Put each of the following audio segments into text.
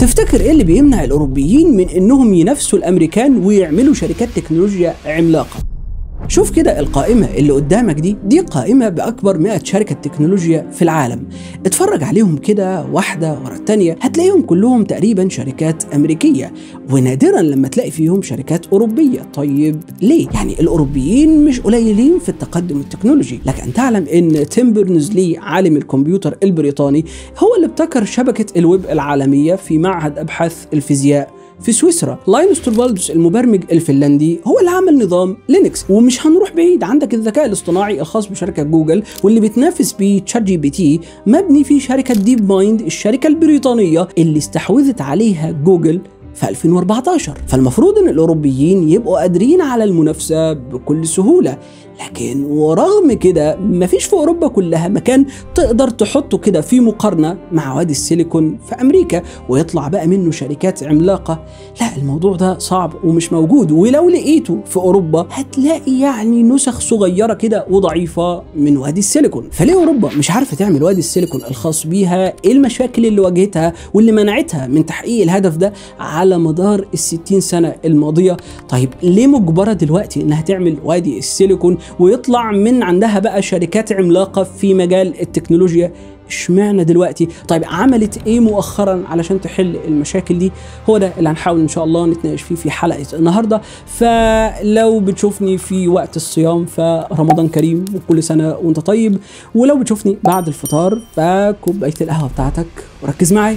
تفتكر ايه اللي بيمنع الاوروبيين من انهم ينافسوا الامريكان ويعملوا شركات تكنولوجيا عملاقه شوف كده القائمة اللي قدامك دي دي قائمة بأكبر 100 شركة تكنولوجيا في العالم اتفرج عليهم كده واحدة ورا التانية هتلاقيهم كلهم تقريبا شركات أمريكية ونادرا لما تلاقي فيهم شركات أوروبية طيب ليه؟ يعني الأوروبيين مش قليلين في التقدم التكنولوجي لك أن تعلم أن تيم برنزلي عالم الكمبيوتر البريطاني هو اللي ابتكر شبكة الويب العالمية في معهد أبحاث الفيزياء في سويسرا لاينوس توربالدوس المبرمج الفنلندي هو اللي عمل نظام لينكس ومش هنروح بعيد عندك الذكاء الاصطناعي الخاص بشركه جوجل واللي بتنافس بيه تشات جي بي تي مبني في شركه ديب مايند الشركه البريطانيه اللي استحوذت عليها جوجل في 2014 فالمفروض ان الاوروبيين يبقوا قادرين على المنافسه بكل سهوله لكن ورغم كده مفيش في أوروبا كلها مكان تقدر تحطه كده في مقارنة مع وادي السيليكون في أمريكا ويطلع بقى منه شركات عملاقة لا الموضوع ده صعب ومش موجود ولو لقيته في أوروبا هتلاقي يعني نسخ صغيرة كده وضعيفة من وادي السيليكون فليه أوروبا مش عارفة تعمل وادي السيليكون الخاص بيها إيه المشاكل اللي واجهتها واللي منعتها من تحقيق الهدف ده على مدار ال 60 سنة الماضية طيب ليه مجبرة دلوقتي إنها تعمل وادي السيليكون ويطلع من عندها بقى شركات عملاقه في مجال التكنولوجيا اشمعنى دلوقتي طيب عملت ايه مؤخرا علشان تحل المشاكل دي هو ده اللي هنحاول ان شاء الله نتناقش فيه في حلقه النهارده فلو بتشوفني في وقت الصيام فرمضان كريم وكل سنه وانت طيب ولو بتشوفني بعد الفطار فكوبايه القهوه بتاعتك وركز معايا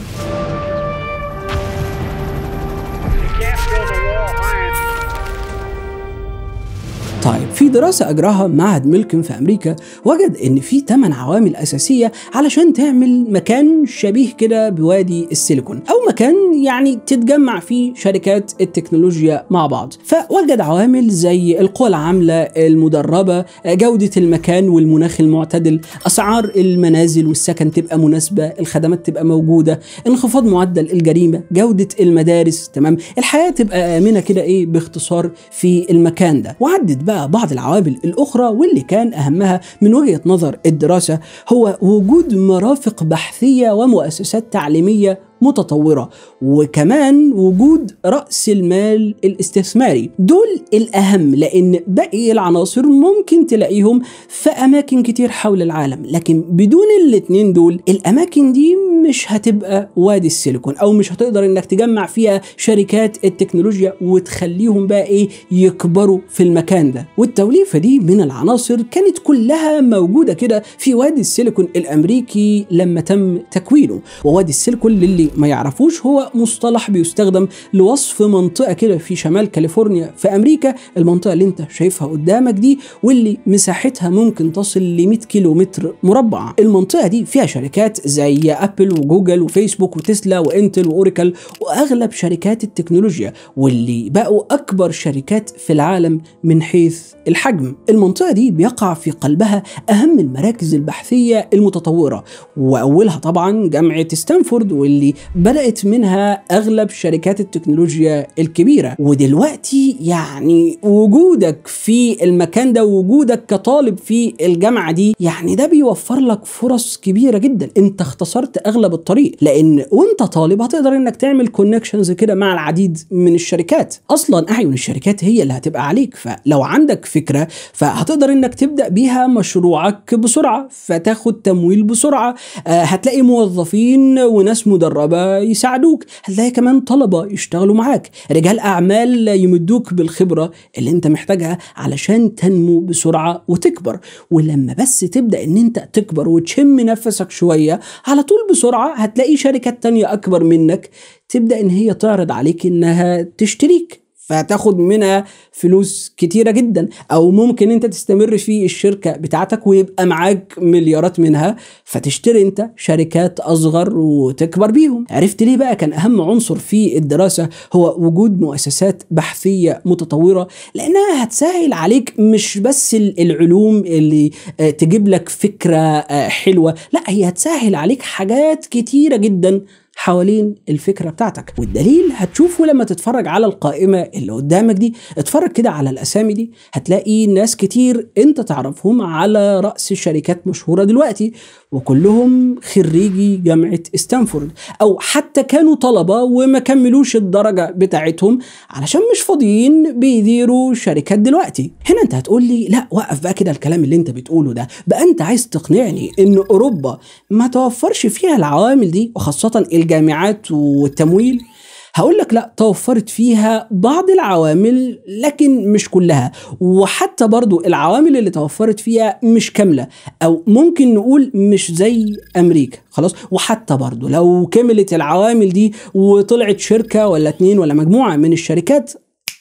طيب في دراسة أجراها معهد ميلكن في أمريكا وجد إن في 8 عوامل أساسية علشان تعمل مكان شبيه كده بوادي السيليكون أو مكان يعني تتجمع فيه شركات التكنولوجيا مع بعض فوجد عوامل زي القوى العاملة المدربة جودة المكان والمناخ المعتدل أسعار المنازل والسكن تبقى مناسبة الخدمات تبقى موجودة انخفاض معدل الجريمة جودة المدارس تمام الحياة تبقى آمنة كده إيه باختصار في المكان ده وعدت بقى بقى بعض العوامل الأخرى واللي كان أهمها من وجهة نظر الدراسة هو وجود مرافق بحثية ومؤسسات تعليمية متطورة وكمان وجود رأس المال الاستثماري دول الأهم لأن باقي العناصر ممكن تلاقيهم في أماكن كتير حول العالم لكن بدون الاتنين دول الأماكن دي مش هتبقى وادي السيليكون أو مش هتقدر إنك تجمع فيها شركات التكنولوجيا وتخليهم بقى إيه يكبروا في المكان ده والتوليفة دي من العناصر كانت كلها موجودة كده في وادي السيليكون الأمريكي لما تم تكوينه ووادي السيليكون للي ما يعرفوش هو مصطلح بيستخدم لوصف منطقه كده في شمال كاليفورنيا في امريكا المنطقه اللي انت شايفها قدامك دي واللي مساحتها ممكن تصل ل 100 كيلو متر مربع المنطقه دي فيها شركات زي ابل وجوجل وفيسبوك وتسلا وانتل واوراكل واغلب شركات التكنولوجيا واللي بقوا اكبر شركات في العالم من حيث الحجم المنطقه دي بيقع في قلبها اهم المراكز البحثيه المتطوره واولها طبعا جامعه ستانفورد واللي بدأت منها أغلب شركات التكنولوجيا الكبيرة ودلوقتي يعني وجودك في المكان ده وجودك كطالب في الجامعة دي يعني ده بيوفر لك فرص كبيرة جدا انت اختصرت أغلب الطريق لأن وانت طالب هتقدر انك تعمل كونكشنز كده مع العديد من الشركات اصلا أعين الشركات هي اللي هتبقى عليك فلو عندك فكرة فهتقدر انك تبدأ بيها مشروعك بسرعة فتاخد تمويل بسرعة آه، هتلاقي موظفين وناس مدربين القرابه يساعدوك هتلاقي كمان طلبه يشتغلوا معاك رجال اعمال يمدوك بالخبره اللي انت محتاجها علشان تنمو بسرعه وتكبر ولما بس تبدا ان انت تكبر وتشم نفسك شويه على طول بسرعه هتلاقي شركات تانية اكبر منك تبدا ان هي تعرض عليك انها تشتريك فهتاخد منها فلوس كتيره جدا او ممكن انت تستمر في الشركه بتاعتك ويبقى معاك مليارات منها فتشتري انت شركات اصغر وتكبر بيهم عرفت ليه بقى كان اهم عنصر في الدراسه هو وجود مؤسسات بحثيه متطوره لانها هتسهل عليك مش بس العلوم اللي آه، تجيب لك فكره آه، حلوه لا هي هتسهل عليك حاجات كتيره جدا حوالين الفكره بتاعتك والدليل هتشوفه لما تتفرج على القائمه اللي قدامك دي اتفرج كده على الاسامي دي هتلاقي ناس كتير انت تعرفهم على راس شركات مشهوره دلوقتي وكلهم خريجي جامعه ستانفورد او حتى كانوا طلبه وما كملوش الدرجه بتاعتهم علشان مش فاضيين بيديروا شركات دلوقتي هنا انت هتقول لي لا وقف بقى كده الكلام اللي انت بتقوله ده بقى انت عايز تقنعني ان اوروبا ما توفرش فيها العوامل دي وخاصه الجامعة الجامعات والتمويل هقول لك لا توفرت فيها بعض العوامل لكن مش كلها وحتى برضو العوامل اللي توفرت فيها مش كاملة أو ممكن نقول مش زي أمريكا خلاص وحتى برضو لو كملت العوامل دي وطلعت شركة ولا اتنين ولا مجموعة من الشركات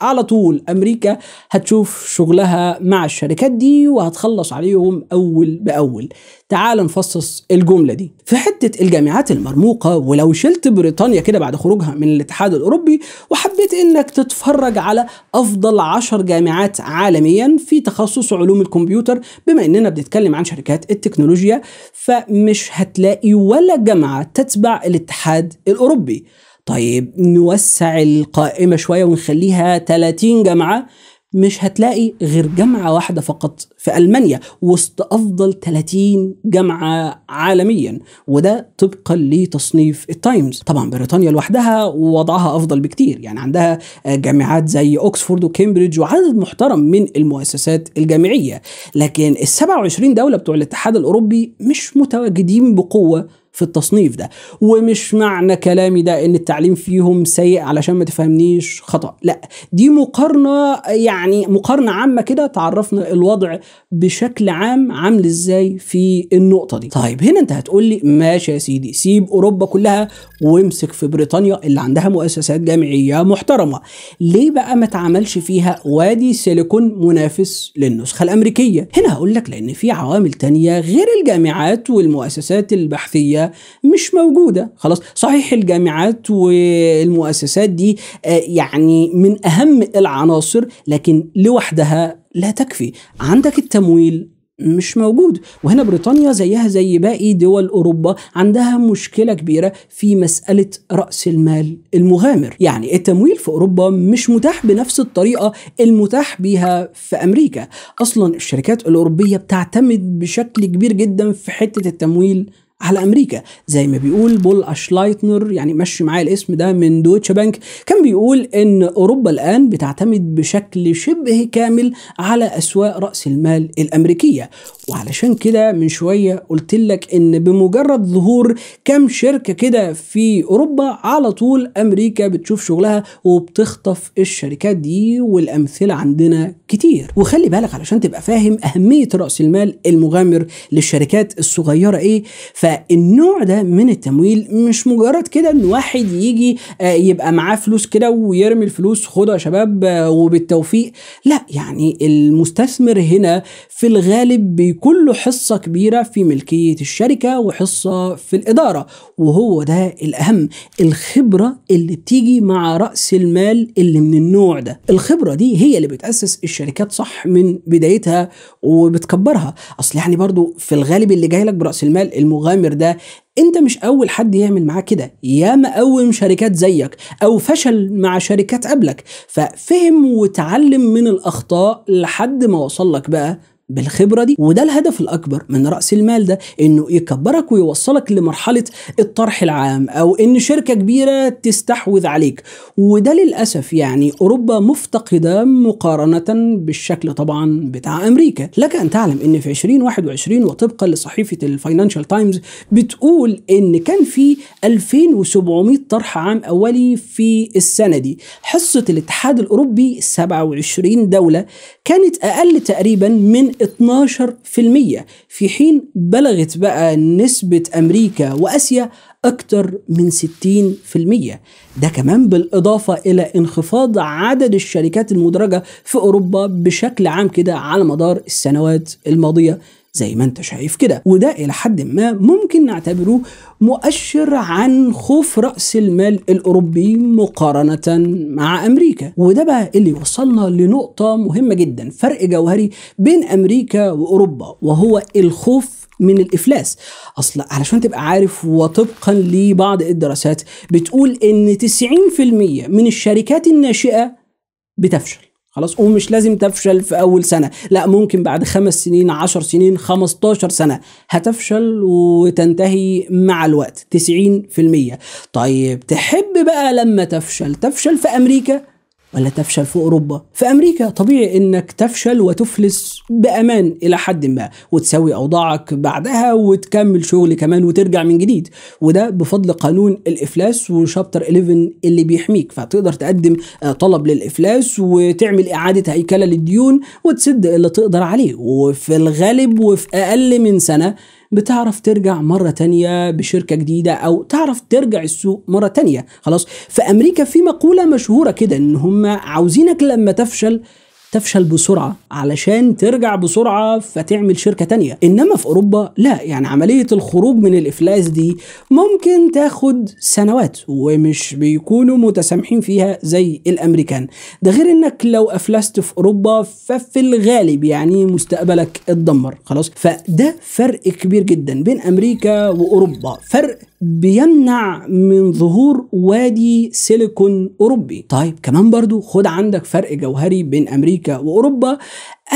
على طول امريكا هتشوف شغلها مع الشركات دي وهتخلص عليهم اول باول تعال نفصص الجمله دي في حته الجامعات المرموقه ولو شلت بريطانيا كده بعد خروجها من الاتحاد الاوروبي وحبيت انك تتفرج على افضل عشر جامعات عالميا في تخصص علوم الكمبيوتر بما اننا بنتكلم عن شركات التكنولوجيا فمش هتلاقي ولا جامعه تتبع الاتحاد الاوروبي طيب نوسع القائمة شوية ونخليها 30 جامعة مش هتلاقي غير جامعة واحدة فقط في ألمانيا وسط أفضل 30 جامعة عالميا وده طبقا لتصنيف التايمز طبعا بريطانيا لوحدها وضعها أفضل بكتير يعني عندها جامعات زي أكسفورد وكامبريدج وعدد محترم من المؤسسات الجامعية لكن ال 27 دولة بتوع الاتحاد الأوروبي مش متواجدين بقوة في التصنيف ده ومش معنى كلامي ده ان التعليم فيهم سيء علشان ما تفهمنيش خطا لا دي مقارنه يعني مقارنه عامه كده تعرفنا الوضع بشكل عام عامل ازاي في النقطه دي طيب هنا انت هتقول لي ماشي يا سيدي سيب اوروبا كلها وامسك في بريطانيا اللي عندها مؤسسات جامعيه محترمه ليه بقى ما تعملش فيها وادي سيليكون منافس للنسخه الامريكيه هنا هقول لك لان في عوامل تانية غير الجامعات والمؤسسات البحثيه مش موجوده خلاص صحيح الجامعات والمؤسسات دي آه، يعني من اهم العناصر لكن لوحدها لا تكفي عندك التمويل مش موجود وهنا بريطانيا زيها زي باقي دول اوروبا عندها مشكله كبيره في مساله راس المال المغامر يعني التمويل في اوروبا مش متاح بنفس الطريقه المتاح بيها في امريكا اصلا الشركات الاوروبيه بتعتمد بشكل كبير جدا في حته التمويل على امريكا زي ما بيقول بول اشلايتنر يعني مشي معايا الاسم ده من دوتش بنك كان بيقول ان اوروبا الان بتعتمد بشكل شبه كامل على اسواق راس المال الامريكيه وعلشان كده من شويه قلت لك ان بمجرد ظهور كام شركه كده في اوروبا على طول امريكا بتشوف شغلها وبتخطف الشركات دي والامثله عندنا كتير وخلي بالك علشان تبقى فاهم اهميه راس المال المغامر للشركات الصغيره ايه ف فالنوع ده من التمويل مش مجرد كده ان واحد يجي آه، يبقى معاه فلوس كده ويرمي الفلوس خدوا يا شباب آه، وبالتوفيق لا يعني المستثمر هنا في الغالب بيكون له حصه كبيره في ملكيه الشركه وحصه في الاداره وهو ده الاهم الخبره اللي بتيجي مع راس المال اللي من النوع ده الخبره دي هي اللي بتاسس الشركات صح من بدايتها وبتكبرها اصل يعني برضو في الغالب اللي جاي لك براس المال المغالب الزهايمر ده انت مش اول حد يعمل معاه كده ياما قوم شركات زيك او فشل مع شركات قبلك ففهم وتعلم من الاخطاء لحد ما وصل لك بقى بالخبرة دي وده الهدف الأكبر من رأس المال ده إنه يكبرك ويوصلك لمرحلة الطرح العام أو إن شركة كبيرة تستحوذ عليك وده للأسف يعني أوروبا مفتقدة مقارنة بالشكل طبعا بتاع أمريكا لك أن تعلم إن في 2021 وطبقا لصحيفة الفاينانشال تايمز بتقول إن كان في 2700 طرح عام أولي في السنة دي حصة الاتحاد الأوروبي 27 دولة كانت أقل تقريبا من 12% في حين بلغت بقى نسبة أمريكا وأسيا أكثر من 60% ده كمان بالإضافة إلى انخفاض عدد الشركات المدرجة في أوروبا بشكل عام كده على مدار السنوات الماضية زي ما انت شايف كده وده الى حد ما ممكن نعتبره مؤشر عن خوف راس المال الاوروبي مقارنه مع امريكا وده بقى اللي يوصلنا لنقطه مهمه جدا فرق جوهري بين امريكا واوروبا وهو الخوف من الافلاس اصل علشان تبقى عارف وطبقا لبعض الدراسات بتقول ان 90% من الشركات الناشئه بتفشل خلاص ومش لازم تفشل في اول سنه لا ممكن بعد خمس سنين عشر سنين خمستاشر سنه هتفشل وتنتهي مع الوقت المية طيب تحب بقى لما تفشل تفشل في امريكا ولا تفشل في اوروبا في امريكا طبيعي انك تفشل وتفلس بامان الى حد ما وتسوي اوضاعك بعدها وتكمل شغل كمان وترجع من جديد وده بفضل قانون الافلاس وشابتر 11 اللي بيحميك فتقدر تقدم آه، طلب للافلاس وتعمل اعاده هيكله للديون وتسد اللي تقدر عليه وفي الغالب وفي اقل من سنه بتعرف ترجع مرة تانية بشركة جديدة أو تعرف ترجع السوق مرة تانية خلاص في أمريكا في مقولة مشهورة كده إن هم عاوزينك لما تفشل تفشل بسرعه علشان ترجع بسرعه فتعمل شركه تانية انما في اوروبا لا يعني عمليه الخروج من الافلاس دي ممكن تاخد سنوات ومش بيكونوا متسامحين فيها زي الامريكان ده غير انك لو افلست في اوروبا ففي الغالب يعني مستقبلك اتدمر خلاص فده فرق كبير جدا بين امريكا واوروبا فرق بيمنع من ظهور وادي سيليكون اوروبي طيب كمان برضو خد عندك فرق جوهري بين امريكا واوروبا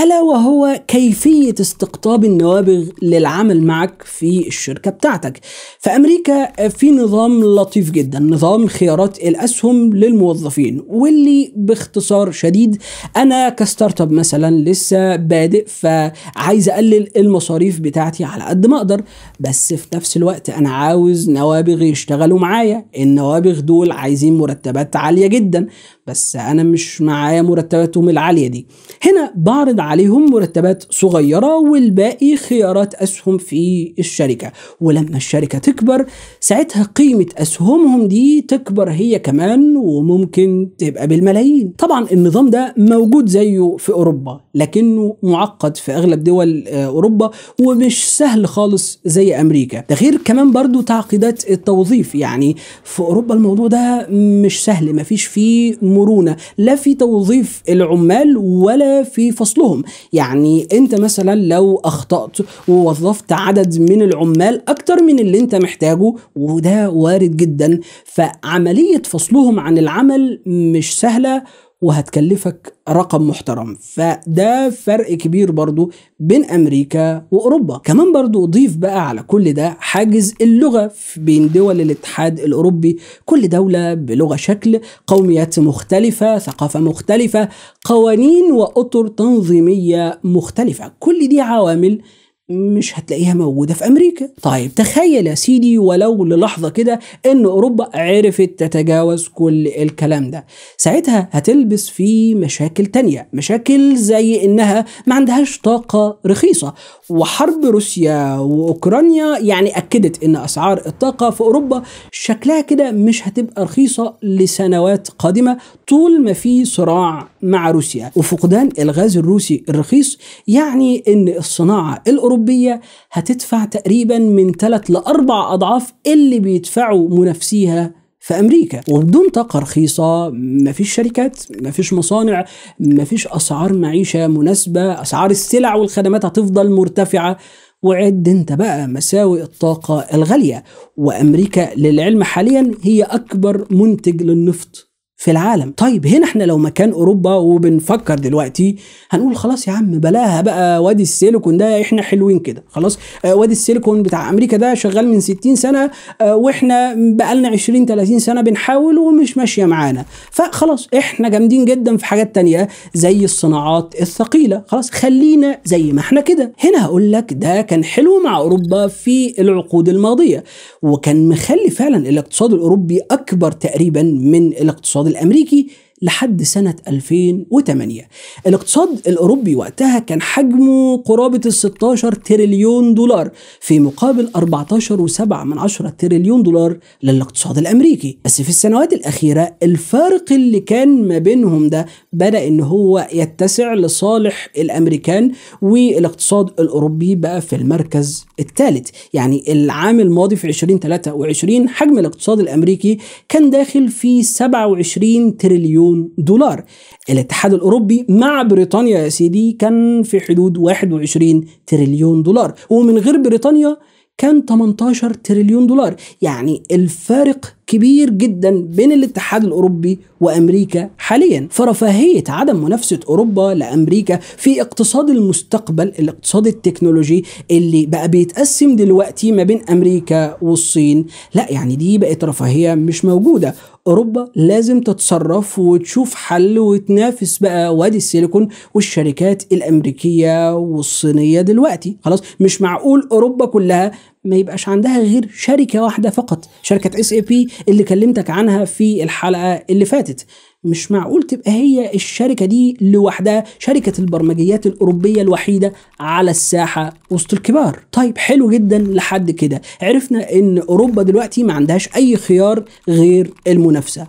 ألا وهو كيفية استقطاب النوابغ للعمل معك في الشركة بتاعتك في أمريكا في نظام لطيف جدا نظام خيارات الأسهم للموظفين واللي باختصار شديد أنا كستارت اب مثلا لسه بادئ فعايز أقلل المصاريف بتاعتي على قد ما أقدر بس في نفس الوقت أنا عاوز نوابغ يشتغلوا معايا النوابغ دول عايزين مرتبات عالية جدا بس أنا مش معايا مرتباتهم العالية دي هنا بعض تعتمد عليهم مرتبات صغيرة والباقي خيارات أسهم في الشركة ولما الشركة تكبر ساعتها قيمة أسهمهم دي تكبر هي كمان وممكن تبقى بالملايين طبعا النظام ده موجود زيه في أوروبا لكنه معقد في أغلب دول آه، أوروبا ومش سهل خالص زي أمريكا ده غير كمان برضو تعقيدات التوظيف يعني في أوروبا الموضوع ده مش سهل مفيش فيه مرونة لا في توظيف العمال ولا في فصلهم كلهم يعني انت مثلا لو اخطأت ووظفت عدد من العمال اكتر من اللي انت محتاجه وده وارد جدا فعملية فصلهم عن العمل مش سهلة وهتكلفك رقم محترم فده فرق كبير برضو بين امريكا واوروبا كمان برضو ضيف بقى على كل ده حاجز اللغه بين دول الاتحاد الاوروبي كل دوله بلغه شكل قوميات مختلفه ثقافه مختلفه قوانين واطر تنظيميه مختلفه كل دي عوامل مش هتلاقيها موجوده في امريكا طيب تخيل يا سيدي ولو للحظه كده ان اوروبا عرفت تتجاوز كل الكلام ده ساعتها هتلبس في مشاكل تانية مشاكل زي انها ما عندهاش طاقه رخيصه وحرب روسيا واوكرانيا يعني اكدت ان اسعار الطاقه في اوروبا شكلها كده مش هتبقى رخيصه لسنوات قادمه طول ما في صراع مع روسيا وفقدان الغاز الروسي الرخيص يعني ان الصناعه الاوروبيه الأوروبية هتدفع تقريبا من 3 لأربع أضعاف اللي بيدفعوا منافسيها في امريكا وبدون طاقه رخيصه مفيش شركات مفيش مصانع مفيش اسعار معيشه مناسبه اسعار السلع والخدمات هتفضل مرتفعه وعد انت بقى مساوئ الطاقه الغاليه وامريكا للعلم حاليا هي اكبر منتج للنفط في العالم طيب هنا احنا لو مكان اوروبا وبنفكر دلوقتي هنقول خلاص يا عم بلاها بقى وادي السيليكون ده احنا حلوين كده خلاص اه وادي السيليكون بتاع امريكا ده شغال من 60 سنه اه واحنا بقالنا 20 30 سنه بنحاول ومش ماشيه معانا فخلاص احنا جامدين جدا في حاجات تانية زي الصناعات الثقيله خلاص خلينا زي ما احنا كده هنا هقول لك ده كان حلو مع اوروبا في العقود الماضيه وكان مخلي فعلا الاقتصاد الاوروبي اكبر تقريبا من الاقتصاد الاقتصاد الامريكي لحد سنة 2008 الاقتصاد الأوروبي وقتها كان حجمه قرابة ال 16 تريليون دولار في مقابل 14.7 تريليون دولار للاقتصاد الأمريكي بس في السنوات الأخيرة الفارق اللي كان ما بينهم ده بدأ إن هو يتسع لصالح الأمريكان والاقتصاد الأوروبي بقى في المركز الثالث يعني العام الماضي في 2023 حجم الاقتصاد الأمريكي كان داخل في 27 تريليون مليون دولار الاتحاد الأوروبي مع بريطانيا يا سيدي كان في حدود 21 تريليون دولار ومن غير بريطانيا كان 18 تريليون دولار يعني الفارق كبير جدا بين الاتحاد الاوروبي وامريكا حاليا فرفاهيه عدم منافسه اوروبا لامريكا في اقتصاد المستقبل الاقتصاد التكنولوجي اللي بقى بيتقسم دلوقتي ما بين امريكا والصين لا يعني دي بقت رفاهيه مش موجوده اوروبا لازم تتصرف وتشوف حل وتنافس بقى وادي السيليكون والشركات الامريكيه والصينيه دلوقتي خلاص مش معقول اوروبا كلها ما يبقاش عندها غير شركه واحده فقط شركه اس اي بي اللي كلمتك عنها في الحلقه اللي فاتت مش معقول تبقى هي الشركه دي لوحدها شركه البرمجيات الاوروبيه الوحيده على الساحه وسط الكبار طيب حلو جدا لحد كده عرفنا ان اوروبا دلوقتي ما عندهاش اي خيار غير المنافسه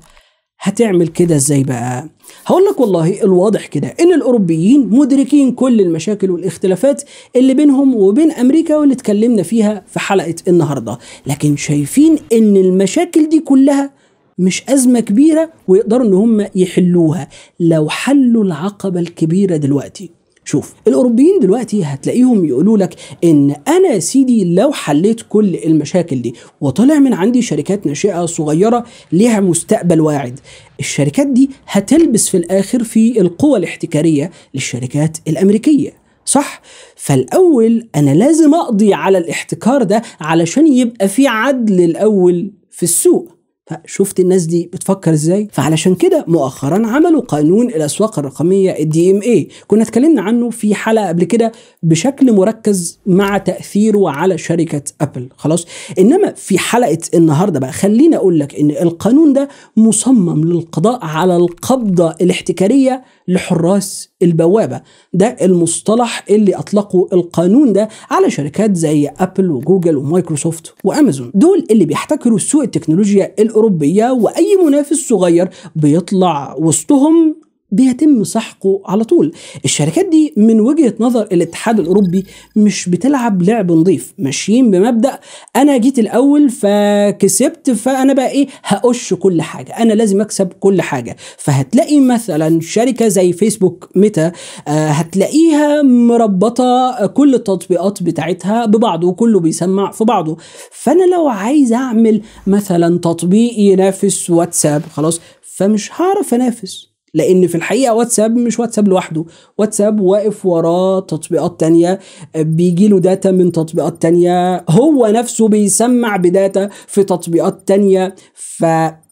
هتعمل كده ازاي بقى هقول لك والله الواضح كده ان الاوروبيين مدركين كل المشاكل والاختلافات اللي بينهم وبين امريكا واللي اتكلمنا فيها في حلقه النهارده لكن شايفين ان المشاكل دي كلها مش أزمة كبيرة ويقدروا إن هم يحلوها لو حلوا العقبة الكبيرة دلوقتي شوف الاوروبيين دلوقتي هتلاقيهم يقولوا لك ان انا سيدي لو حليت كل المشاكل دي وطلع من عندي شركات ناشئه صغيره ليها مستقبل واعد الشركات دي هتلبس في الاخر في القوى الاحتكاريه للشركات الامريكيه صح؟ فالأول أنا لازم أقضي على الاحتكار ده علشان يبقى في عدل الأول في السوق فشفت الناس دي بتفكر ازاي فعلشان كده مؤخرا عملوا قانون الاسواق الرقميه الدي ام اي كنا اتكلمنا عنه في حلقه قبل كده بشكل مركز مع تاثيره على شركه ابل خلاص انما في حلقه النهارده بقى خليني اقول لك ان القانون ده مصمم للقضاء على القبضه الاحتكاريه لحراس البوابه ده المصطلح اللي اطلقوا القانون ده على شركات زي ابل وجوجل ومايكروسوفت وامازون دول اللي بيحتكروا سوق التكنولوجيا الاوروبيه واي منافس صغير بيطلع وسطهم بيتم سحقه على طول الشركات دي من وجهة نظر الاتحاد الأوروبي مش بتلعب لعب نظيف ماشيين بمبدأ أنا جيت الأول فكسبت فأنا بقى إيه هقش كل حاجة أنا لازم أكسب كل حاجة فهتلاقي مثلا شركة زي فيسبوك ميتا آه، هتلاقيها مربطة كل التطبيقات بتاعتها ببعضه وكله بيسمع في بعضه فأنا لو عايز أعمل مثلا تطبيق ينافس واتساب خلاص فمش هعرف انافس لان في الحقيقه واتساب مش واتساب لوحده واتساب واقف وراه تطبيقات تانية بيجي له داتا من تطبيقات تانية هو نفسه بيسمع بداتا في تطبيقات تانية ف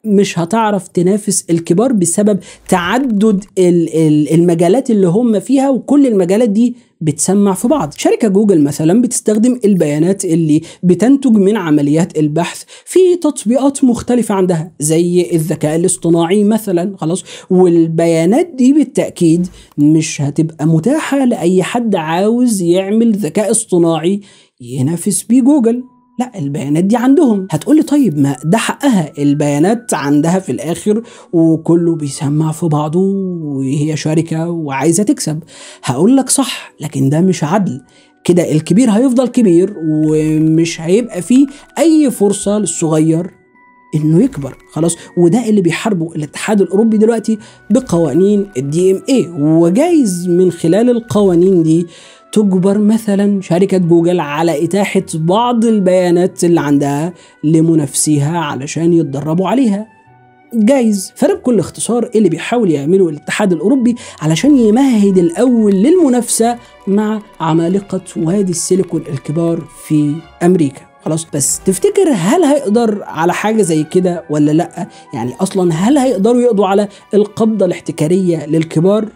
مش هتعرف تنافس الكبار بسبب تعدد المجالات اللي هم فيها وكل المجالات دي بتسمع في بعض شركة جوجل مثلا بتستخدم البيانات اللي بتنتج من عمليات البحث في تطبيقات مختلفة عندها زي الذكاء الاصطناعي مثلا خلاص والبيانات دي بالتأكيد مش هتبقى متاحة لأي حد عاوز يعمل ذكاء اصطناعي ينافس بيه جوجل لا البيانات دي عندهم هتقولي طيب ما ده حقها البيانات عندها في الاخر وكله بيسمع في بعضه وهي شركه وعايزه تكسب هقول لك صح لكن ده مش عدل كده الكبير هيفضل كبير ومش هيبقى فيه اي فرصه للصغير انه يكبر خلاص وده اللي بيحاربه الاتحاد الاوروبي دلوقتي بقوانين الدي ام اي وجايز من خلال القوانين دي تجبر مثلا شركة جوجل على إتاحة بعض البيانات اللي عندها لمنافسيها علشان يتدربوا عليها جايز فده بكل اختصار اللي بيحاول يعمله الاتحاد الأوروبي علشان يمهد الأول للمنافسة مع عمالقة وادي السيليكون الكبار في أمريكا خلاص بس تفتكر هل هيقدر على حاجه زي كده ولا لا يعني اصلا هل هيقدروا يقضوا على القبضه الاحتكاريه للكبار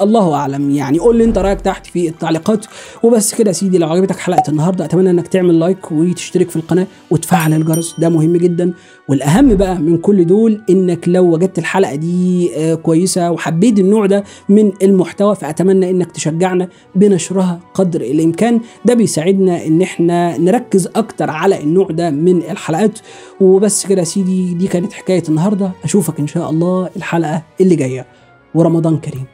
الله اعلم يعني قول لي انت رايك تحت في التعليقات وبس كده يا سيدي لو عجبتك حلقه النهارده اتمنى انك تعمل لايك وتشترك في القناه وتفعل الجرس ده مهم جدا والاهم بقى من كل دول انك لو وجدت الحلقه دي آه، كويسه وحبيت النوع ده من المحتوى فاتمنى انك تشجعنا بنشرها قدر الامكان ده بيساعدنا ان احنا نركز اكتر على النوع ده من الحلقات وبس كده يا سيدي دي كانت حكايه النهارده اشوفك ان شاء الله الحلقه اللي جايه ورمضان كريم